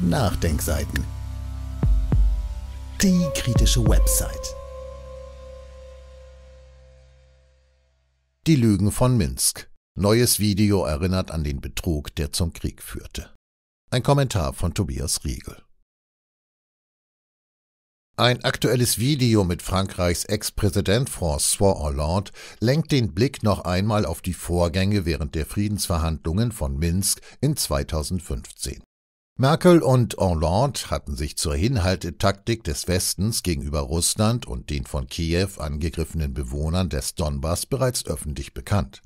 Nachdenkseiten. Die kritische Website. Die Lügen von Minsk. Neues Video erinnert an den Betrug, der zum Krieg führte. Ein Kommentar von Tobias Riegel. Ein aktuelles Video mit Frankreichs Ex-Präsident François Hollande lenkt den Blick noch einmal auf die Vorgänge während der Friedensverhandlungen von Minsk in 2015. Merkel und Hollande hatten sich zur Hinhaltetaktik des Westens gegenüber Russland und den von Kiew angegriffenen Bewohnern des Donbass bereits öffentlich bekannt.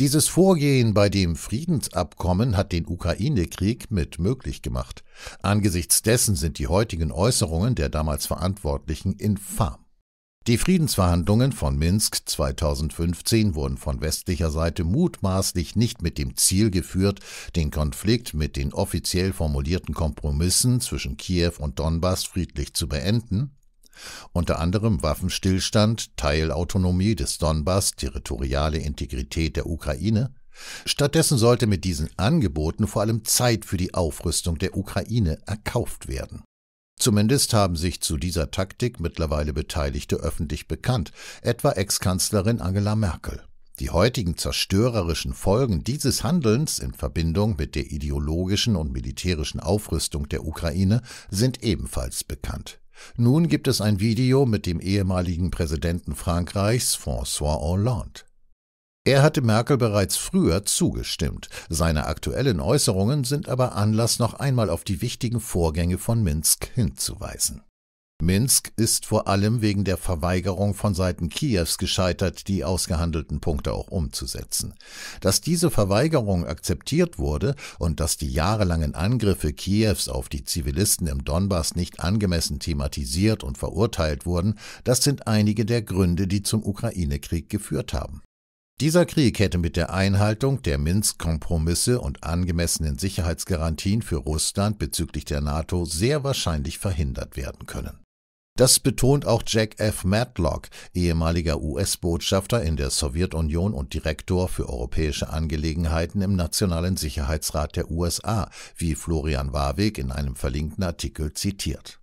Dieses Vorgehen bei dem Friedensabkommen hat den Ukraine-Krieg mit möglich gemacht. Angesichts dessen sind die heutigen Äußerungen der damals Verantwortlichen infam. Die Friedensverhandlungen von Minsk 2015 wurden von westlicher Seite mutmaßlich nicht mit dem Ziel geführt, den Konflikt mit den offiziell formulierten Kompromissen zwischen Kiew und Donbass friedlich zu beenden, unter anderem Waffenstillstand, Teilautonomie des Donbass, territoriale Integrität der Ukraine. Stattdessen sollte mit diesen Angeboten vor allem Zeit für die Aufrüstung der Ukraine erkauft werden. Zumindest haben sich zu dieser Taktik mittlerweile Beteiligte öffentlich bekannt, etwa Ex-Kanzlerin Angela Merkel. Die heutigen zerstörerischen Folgen dieses Handelns in Verbindung mit der ideologischen und militärischen Aufrüstung der Ukraine sind ebenfalls bekannt. Nun gibt es ein Video mit dem ehemaligen Präsidenten Frankreichs François Hollande. Er hatte Merkel bereits früher zugestimmt. Seine aktuellen Äußerungen sind aber Anlass, noch einmal auf die wichtigen Vorgänge von Minsk hinzuweisen. Minsk ist vor allem wegen der Verweigerung von Seiten Kiews gescheitert, die ausgehandelten Punkte auch umzusetzen. Dass diese Verweigerung akzeptiert wurde und dass die jahrelangen Angriffe Kiews auf die Zivilisten im Donbass nicht angemessen thematisiert und verurteilt wurden, das sind einige der Gründe, die zum Ukraine-Krieg geführt haben. Dieser Krieg hätte mit der Einhaltung der Minsk-Kompromisse und angemessenen Sicherheitsgarantien für Russland bezüglich der NATO sehr wahrscheinlich verhindert werden können. Das betont auch Jack F. Matlock, ehemaliger US-Botschafter in der Sowjetunion und Direktor für europäische Angelegenheiten im Nationalen Sicherheitsrat der USA, wie Florian Warwick in einem verlinkten Artikel zitiert.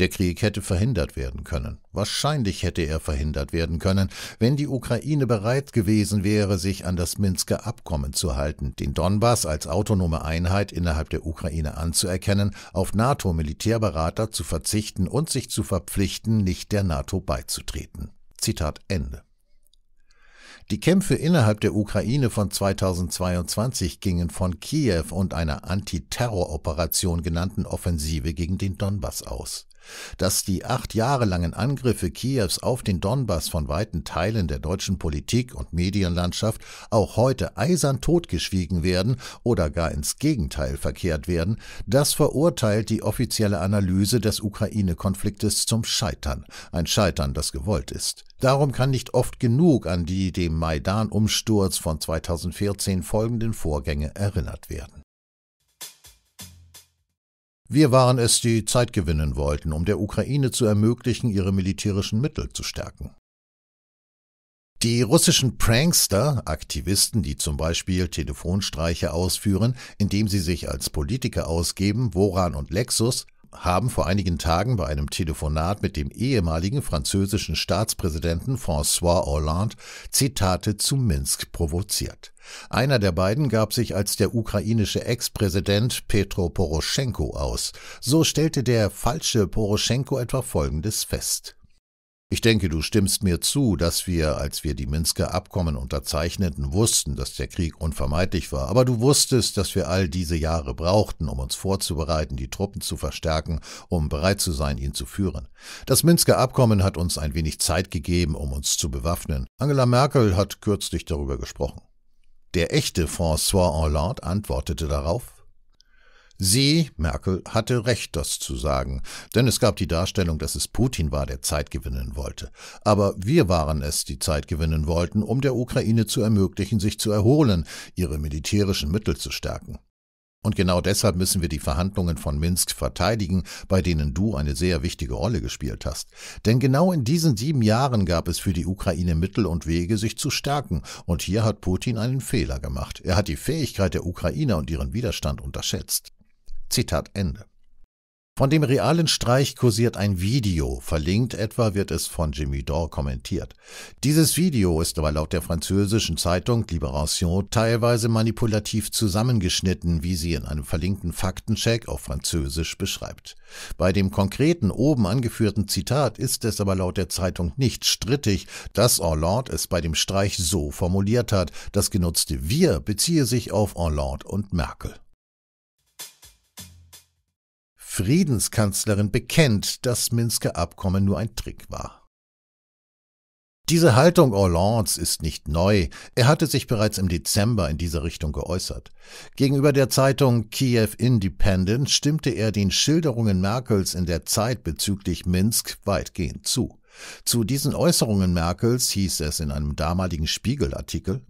Der Krieg hätte verhindert werden können. Wahrscheinlich hätte er verhindert werden können, wenn die Ukraine bereit gewesen wäre, sich an das Minsker Abkommen zu halten, den Donbass als autonome Einheit innerhalb der Ukraine anzuerkennen, auf NATO-Militärberater zu verzichten und sich zu verpflichten, nicht der NATO beizutreten. Zitat Ende. Die Kämpfe innerhalb der Ukraine von 2022 gingen von Kiew und einer Antiterroroperation genannten Offensive gegen den Donbass aus. Dass die acht Jahre langen Angriffe Kiews auf den Donbass von weiten Teilen der deutschen Politik und Medienlandschaft auch heute eisern totgeschwiegen werden oder gar ins Gegenteil verkehrt werden, das verurteilt die offizielle Analyse des Ukraine-Konfliktes zum Scheitern. Ein Scheitern, das gewollt ist. Darum kann nicht oft genug an die dem Maidan-Umsturz von 2014 folgenden Vorgänge erinnert werden. Wir waren es, die Zeit gewinnen wollten, um der Ukraine zu ermöglichen, ihre militärischen Mittel zu stärken. Die russischen Prankster, Aktivisten, die zum Beispiel Telefonstreiche ausführen, indem sie sich als Politiker ausgeben, Woran und Lexus, haben vor einigen Tagen bei einem Telefonat mit dem ehemaligen französischen Staatspräsidenten François Hollande Zitate zu Minsk provoziert. Einer der beiden gab sich als der ukrainische Ex-Präsident Petro Poroschenko aus. So stellte der falsche Poroschenko etwa Folgendes fest. Ich denke, du stimmst mir zu, dass wir, als wir die Minsker Abkommen unterzeichneten, wussten, dass der Krieg unvermeidlich war, aber du wusstest, dass wir all diese Jahre brauchten, um uns vorzubereiten, die Truppen zu verstärken, um bereit zu sein, ihn zu führen. Das Minsker Abkommen hat uns ein wenig Zeit gegeben, um uns zu bewaffnen. Angela Merkel hat kürzlich darüber gesprochen. Der echte François Hollande antwortete darauf, Sie, Merkel, hatte recht, das zu sagen, denn es gab die Darstellung, dass es Putin war, der Zeit gewinnen wollte. Aber wir waren es, die Zeit gewinnen wollten, um der Ukraine zu ermöglichen, sich zu erholen, ihre militärischen Mittel zu stärken. Und genau deshalb müssen wir die Verhandlungen von Minsk verteidigen, bei denen du eine sehr wichtige Rolle gespielt hast. Denn genau in diesen sieben Jahren gab es für die Ukraine Mittel und Wege, sich zu stärken. Und hier hat Putin einen Fehler gemacht. Er hat die Fähigkeit der Ukrainer und ihren Widerstand unterschätzt. Zitat Ende. Von dem realen Streich kursiert ein Video, verlinkt etwa wird es von Jimmy Dore kommentiert. Dieses Video ist aber laut der französischen Zeitung Libération teilweise manipulativ zusammengeschnitten, wie sie in einem verlinkten Faktencheck auf Französisch beschreibt. Bei dem konkreten oben angeführten Zitat ist es aber laut der Zeitung nicht strittig, dass Hollande es bei dem Streich so formuliert hat. Das genutzte Wir beziehe sich auf Hollande und Merkel. Friedenskanzlerin bekennt, das Minsker Abkommen nur ein Trick war. Diese Haltung Hollands ist nicht neu. Er hatte sich bereits im Dezember in dieser Richtung geäußert. Gegenüber der Zeitung Kiev Independent stimmte er den Schilderungen Merkels in der Zeit bezüglich Minsk weitgehend zu. Zu diesen Äußerungen Merkels hieß es in einem damaligen Spiegelartikel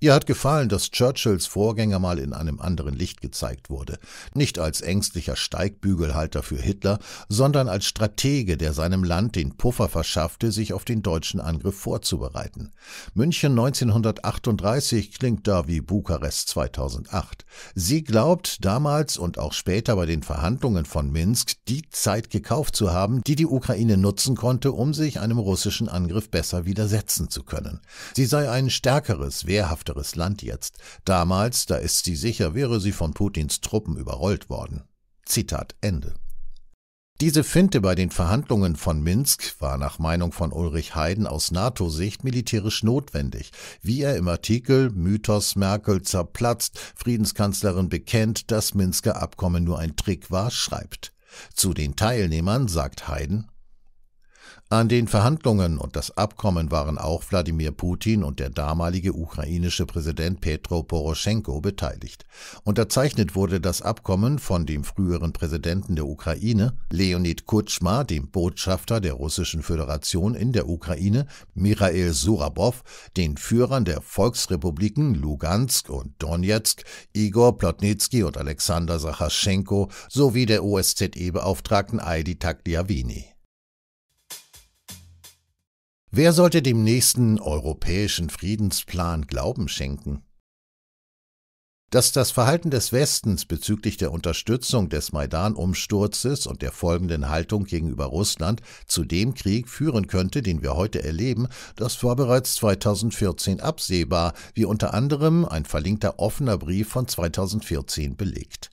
Ihr hat gefallen, dass Churchills Vorgänger mal in einem anderen Licht gezeigt wurde, nicht als ängstlicher Steigbügelhalter für Hitler, sondern als Stratege, der seinem Land den Puffer verschaffte, sich auf den deutschen Angriff vorzubereiten. München 1938 klingt da wie Bukarest 2008. Sie glaubt damals und auch später bei den Verhandlungen von Minsk die Zeit gekauft zu haben, die die Ukraine nutzen konnte, um sich einem russischen Angriff besser widersetzen zu können. Sie sei ein stärkeres, wehrhaftes lebhafteres Land jetzt. Damals, da ist sie sicher, wäre sie von Putins Truppen überrollt worden. Zitat Ende. Diese Finte bei den Verhandlungen von Minsk war nach Meinung von Ulrich Haydn aus NATO-Sicht militärisch notwendig, wie er im Artikel Mythos Merkel zerplatzt, Friedenskanzlerin bekennt, dass Minsker Abkommen nur ein Trick war, schreibt. Zu den Teilnehmern sagt Haydn an den Verhandlungen und das Abkommen waren auch Wladimir Putin und der damalige ukrainische Präsident Petro Poroschenko beteiligt. Unterzeichnet wurde das Abkommen von dem früheren Präsidenten der Ukraine, Leonid Kutschma, dem Botschafter der Russischen Föderation in der Ukraine, Mirail Surabow, den Führern der Volksrepubliken Lugansk und Donetsk, Igor Plotnitsky und Alexander Sachaschenko sowie der OSZE-Beauftragten Heidi Tagliavini. Wer sollte dem nächsten europäischen Friedensplan Glauben schenken? Dass das Verhalten des Westens bezüglich der Unterstützung des Maidan-Umsturzes und der folgenden Haltung gegenüber Russland zu dem Krieg führen könnte, den wir heute erleben, das war bereits 2014 absehbar, wie unter anderem ein verlinkter offener Brief von 2014 belegt.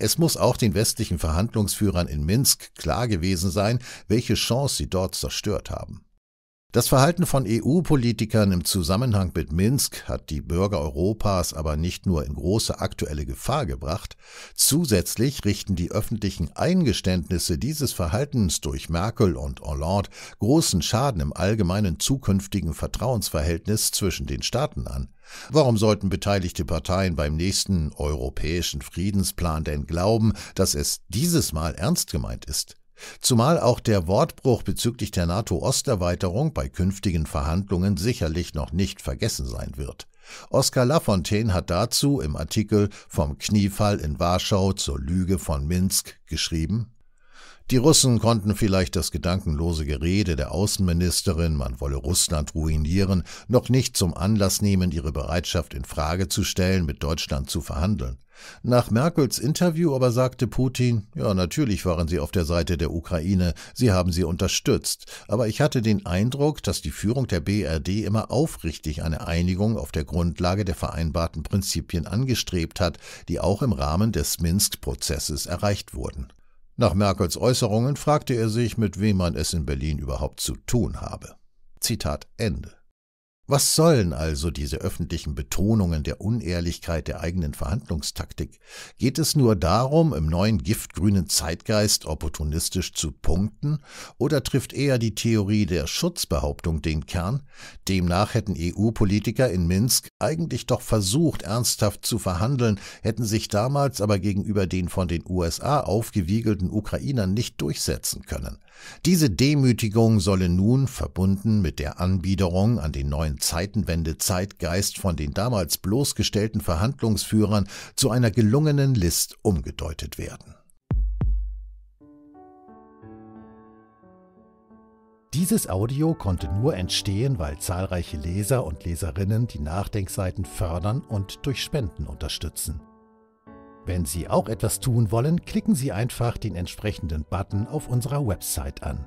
Es muss auch den westlichen Verhandlungsführern in Minsk klar gewesen sein, welche Chance sie dort zerstört haben. Das Verhalten von EU-Politikern im Zusammenhang mit Minsk hat die Bürger Europas aber nicht nur in große aktuelle Gefahr gebracht, zusätzlich richten die öffentlichen Eingeständnisse dieses Verhaltens durch Merkel und Hollande großen Schaden im allgemeinen zukünftigen Vertrauensverhältnis zwischen den Staaten an. Warum sollten beteiligte Parteien beim nächsten europäischen Friedensplan denn glauben, dass es dieses Mal ernst gemeint ist? Zumal auch der Wortbruch bezüglich der NATO-Osterweiterung bei künftigen Verhandlungen sicherlich noch nicht vergessen sein wird. Oskar Lafontaine hat dazu im Artikel Vom Kniefall in Warschau zur Lüge von Minsk geschrieben die Russen konnten vielleicht das gedankenlose Gerede der Außenministerin, man wolle Russland ruinieren, noch nicht zum Anlass nehmen, ihre Bereitschaft in Frage zu stellen, mit Deutschland zu verhandeln. Nach Merkels Interview aber sagte Putin, ja, natürlich waren sie auf der Seite der Ukraine, sie haben sie unterstützt, aber ich hatte den Eindruck, dass die Führung der BRD immer aufrichtig eine Einigung auf der Grundlage der vereinbarten Prinzipien angestrebt hat, die auch im Rahmen des Minsk-Prozesses erreicht wurden. Nach Merkels Äußerungen fragte er sich, mit wem man es in Berlin überhaupt zu tun habe. Zitat Ende. Was sollen also diese öffentlichen Betonungen der Unehrlichkeit der eigenen Verhandlungstaktik? Geht es nur darum, im neuen giftgrünen Zeitgeist opportunistisch zu punkten, oder trifft eher die Theorie der Schutzbehauptung den Kern? Demnach hätten EU-Politiker in Minsk eigentlich doch versucht, ernsthaft zu verhandeln, hätten sich damals aber gegenüber den von den USA aufgewiegelten Ukrainern nicht durchsetzen können. Diese Demütigung solle nun, verbunden mit der Anbiederung an den neuen Zeitenwende Zeitgeist von den damals bloßgestellten Verhandlungsführern zu einer gelungenen List umgedeutet werden. Dieses Audio konnte nur entstehen, weil zahlreiche Leser und Leserinnen die Nachdenkseiten fördern und durch Spenden unterstützen. Wenn Sie auch etwas tun wollen, klicken Sie einfach den entsprechenden Button auf unserer Website an.